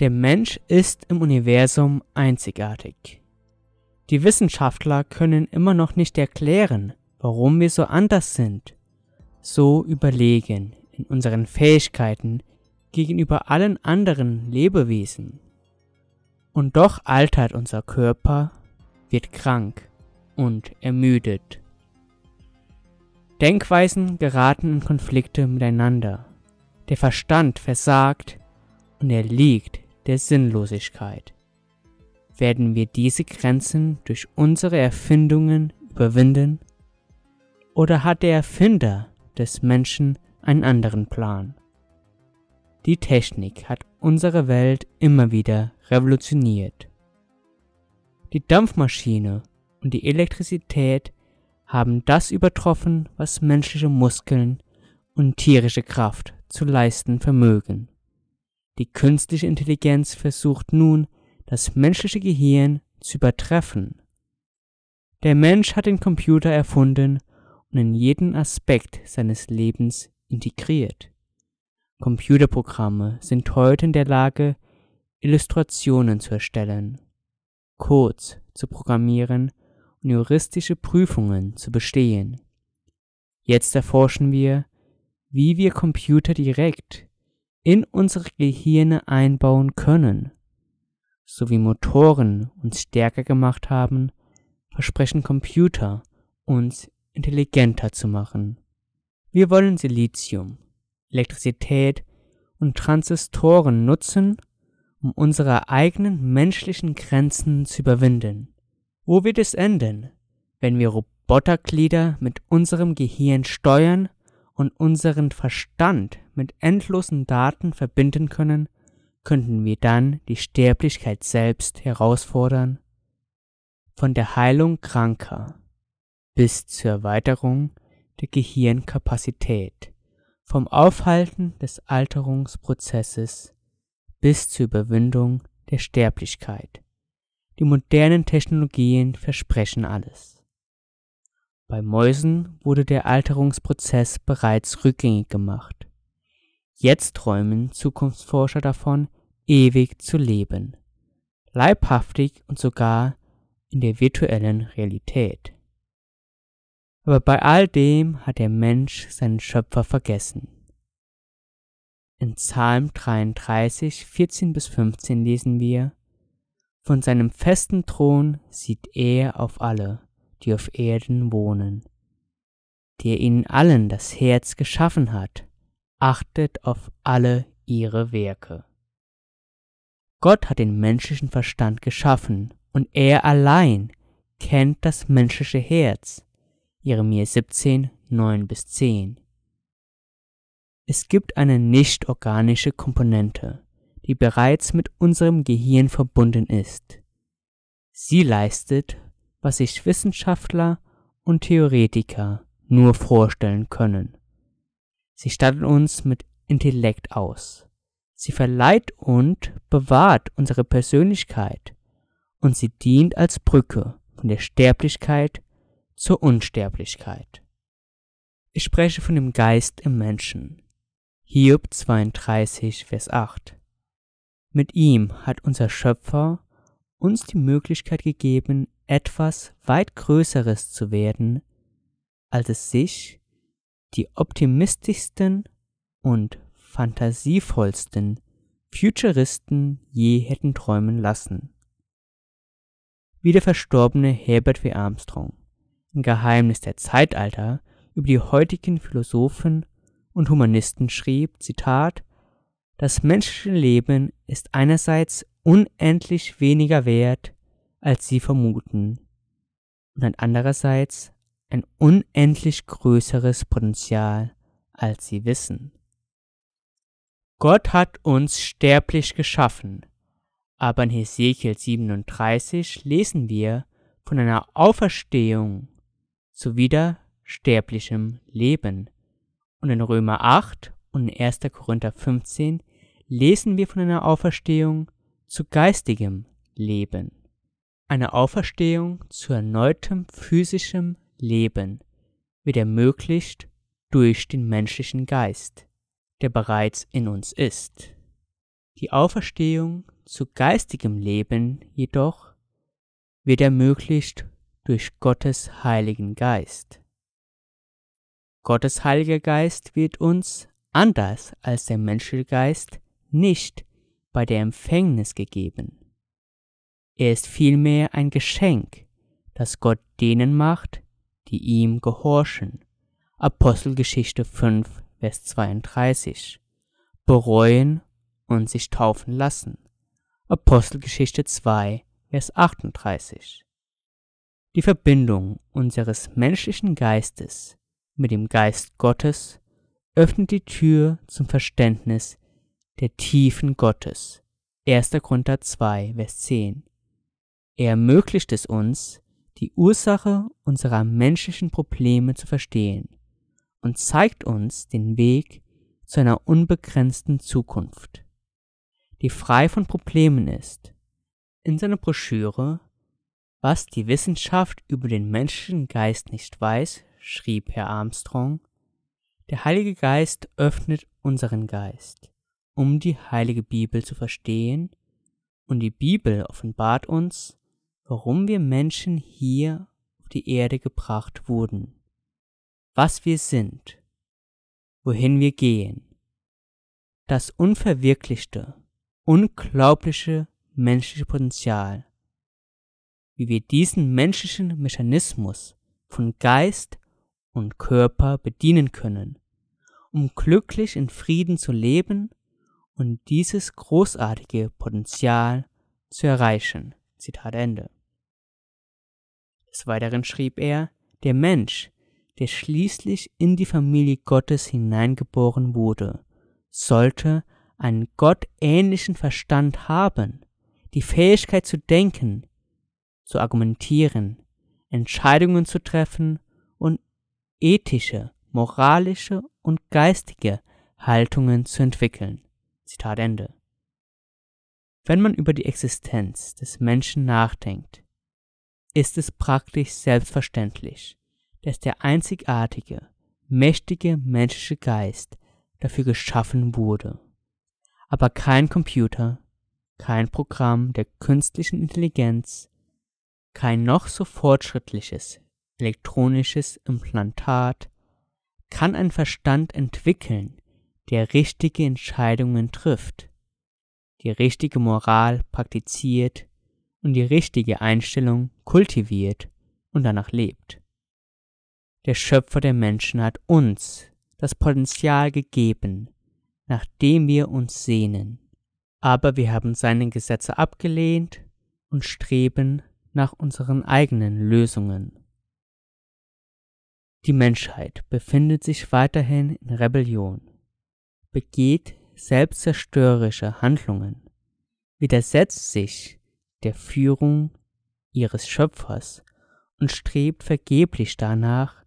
Der Mensch ist im Universum einzigartig. Die Wissenschaftler können immer noch nicht erklären, warum wir so anders sind, so überlegen in unseren Fähigkeiten gegenüber allen anderen Lebewesen. Und doch altert unser Körper, wird krank und ermüdet. Denkweisen geraten in Konflikte miteinander. Der Verstand versagt und er liegt der Sinnlosigkeit. Werden wir diese Grenzen durch unsere Erfindungen überwinden? Oder hat der Erfinder des Menschen einen anderen Plan? Die Technik hat unsere Welt immer wieder revolutioniert. Die Dampfmaschine und die Elektrizität haben das übertroffen, was menschliche Muskeln und tierische Kraft zu leisten vermögen. Die künstliche Intelligenz versucht nun, das menschliche Gehirn zu übertreffen. Der Mensch hat den Computer erfunden und in jeden Aspekt seines Lebens integriert. Computerprogramme sind heute in der Lage, Illustrationen zu erstellen, Codes zu programmieren und juristische Prüfungen zu bestehen. Jetzt erforschen wir, wie wir Computer direkt in unsere Gehirne einbauen können, sowie Motoren uns stärker gemacht haben, versprechen Computer uns intelligenter zu machen. Wir wollen Silizium, Elektrizität und Transistoren nutzen, um unsere eigenen menschlichen Grenzen zu überwinden. Wo wird es enden, wenn wir Roboterglieder mit unserem Gehirn steuern und unseren Verstand mit endlosen Daten verbinden können, könnten wir dann die Sterblichkeit selbst herausfordern. Von der Heilung Kranker bis zur Erweiterung der Gehirnkapazität, vom Aufhalten des Alterungsprozesses bis zur Überwindung der Sterblichkeit. Die modernen Technologien versprechen alles. Bei Mäusen wurde der Alterungsprozess bereits rückgängig gemacht. Jetzt träumen Zukunftsforscher davon, ewig zu leben. Leibhaftig und sogar in der virtuellen Realität. Aber bei all dem hat der Mensch seinen Schöpfer vergessen. In Psalm 33, 14 bis 15 lesen wir, Von seinem festen Thron sieht er auf alle, die auf Erden wohnen. Der ihnen allen das Herz geschaffen hat, achtet auf alle ihre Werke. Gott hat den menschlichen Verstand geschaffen und er allein kennt das menschliche Herz. Jeremia 17, 9 bis 10. Es gibt eine nicht organische Komponente, die bereits mit unserem Gehirn verbunden ist. Sie leistet was sich Wissenschaftler und Theoretiker nur vorstellen können. Sie stattet uns mit Intellekt aus. Sie verleiht und bewahrt unsere Persönlichkeit und sie dient als Brücke von der Sterblichkeit zur Unsterblichkeit. Ich spreche von dem Geist im Menschen. Hiob 32, Vers 8. Mit ihm hat unser Schöpfer uns die Möglichkeit gegeben, etwas weit Größeres zu werden, als es sich die optimistischsten und fantasievollsten Futuristen je hätten träumen lassen. Wie der verstorbene Herbert W. Armstrong, ein Geheimnis der Zeitalter über die heutigen Philosophen und Humanisten schrieb, Zitat, das menschliche Leben ist einerseits unendlich weniger wert als sie vermuten, und ein andererseits ein unendlich größeres Potenzial, als sie wissen. Gott hat uns sterblich geschaffen, aber in Hesekiel 37 lesen wir von einer Auferstehung zu wieder sterblichem Leben. Und in Römer 8 und 1. Korinther 15 lesen wir von einer Auferstehung zu geistigem Leben eine Auferstehung zu erneutem physischem Leben wird ermöglicht durch den menschlichen Geist, der bereits in uns ist. Die Auferstehung zu geistigem Leben jedoch wird ermöglicht durch Gottes Heiligen Geist. Gottes Heiliger Geist wird uns, anders als der menschliche Geist, nicht bei der Empfängnis gegeben. Er ist vielmehr ein Geschenk, das Gott denen macht, die ihm gehorchen. Apostelgeschichte 5, Vers 32. Bereuen und sich taufen lassen. Apostelgeschichte 2, Vers 38. Die Verbindung unseres menschlichen Geistes mit dem Geist Gottes öffnet die Tür zum Verständnis der Tiefen Gottes. 1. Korinther 2, Vers 10. Er ermöglicht es uns, die Ursache unserer menschlichen Probleme zu verstehen und zeigt uns den Weg zu einer unbegrenzten Zukunft, die frei von Problemen ist. In seiner Broschüre Was die Wissenschaft über den menschlichen Geist nicht weiß, schrieb Herr Armstrong, der Heilige Geist öffnet unseren Geist, um die Heilige Bibel zu verstehen, und die Bibel offenbart uns, warum wir Menschen hier auf die Erde gebracht wurden, was wir sind, wohin wir gehen, das unverwirklichte, unglaubliche menschliche Potenzial, wie wir diesen menschlichen Mechanismus von Geist und Körper bedienen können, um glücklich in Frieden zu leben und dieses großartige Potenzial zu erreichen. Zitat Ende. Absatz weiteren schrieb er, der Mensch, der schließlich in die Familie Gottes hineingeboren wurde, sollte einen gottähnlichen Verstand haben, die Fähigkeit zu denken, zu argumentieren, Entscheidungen zu treffen und ethische, moralische und geistige Haltungen zu entwickeln. Zitat Ende. Wenn man über die Existenz des Menschen nachdenkt, ist es praktisch selbstverständlich, dass der einzigartige, mächtige menschliche Geist dafür geschaffen wurde. Aber kein Computer, kein Programm der künstlichen Intelligenz, kein noch so fortschrittliches elektronisches Implantat kann einen Verstand entwickeln, der richtige Entscheidungen trifft, die richtige Moral praktiziert und die richtige Einstellung kultiviert und danach lebt. Der Schöpfer der Menschen hat uns das Potenzial gegeben, nach dem wir uns sehnen. Aber wir haben seine Gesetze abgelehnt und streben nach unseren eigenen Lösungen. Die Menschheit befindet sich weiterhin in Rebellion, begeht selbstzerstörerische Handlungen, widersetzt sich der Führung ihres Schöpfers und strebt vergeblich danach,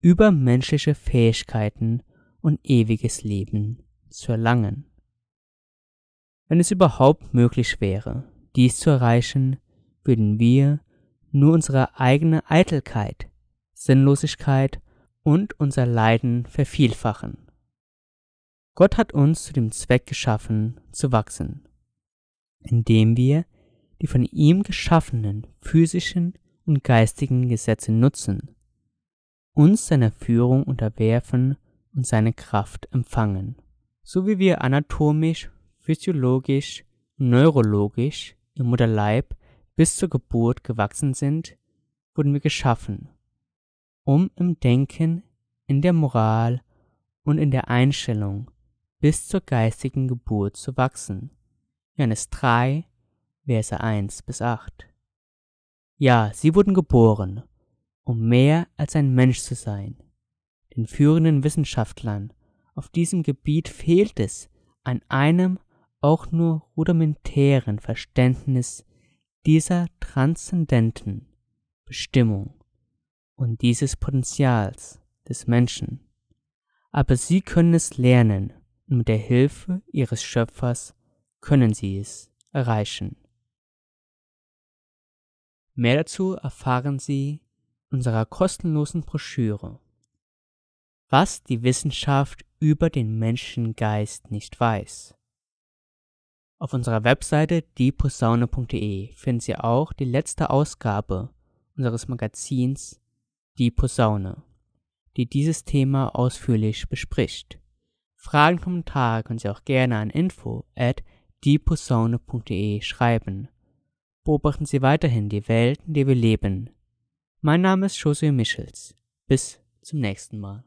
übermenschliche Fähigkeiten und ewiges Leben zu erlangen. Wenn es überhaupt möglich wäre, dies zu erreichen, würden wir nur unsere eigene Eitelkeit, Sinnlosigkeit und unser Leiden vervielfachen. Gott hat uns zu dem Zweck geschaffen, zu wachsen, indem wir die von ihm geschaffenen physischen und geistigen Gesetze nutzen, uns seiner Führung unterwerfen und seine Kraft empfangen, so wie wir anatomisch, physiologisch und neurologisch im Mutterleib bis zur Geburt gewachsen sind, wurden wir geschaffen, um im Denken, in der Moral und in der Einstellung bis zur geistigen Geburt zu wachsen, Johannes 3, Verse 1 bis 8. Ja, sie wurden geboren, um mehr als ein Mensch zu sein. Den führenden Wissenschaftlern auf diesem Gebiet fehlt es an einem auch nur rudimentären Verständnis dieser transzendenten Bestimmung und dieses Potenzials des Menschen. Aber sie können es lernen und mit der Hilfe ihres Schöpfers können sie es erreichen. Mehr dazu erfahren Sie unserer kostenlosen Broschüre Was die Wissenschaft über den Menschengeist nicht weiß. Auf unserer Webseite dieposaune.de finden Sie auch die letzte Ausgabe unseres Magazins Die Posaune, die dieses Thema ausführlich bespricht. Fragen Kommentare können Sie auch gerne an info at dieposaune.de schreiben beobachten Sie weiterhin die Welt, in der wir leben. Mein Name ist José Michels. Bis zum nächsten Mal.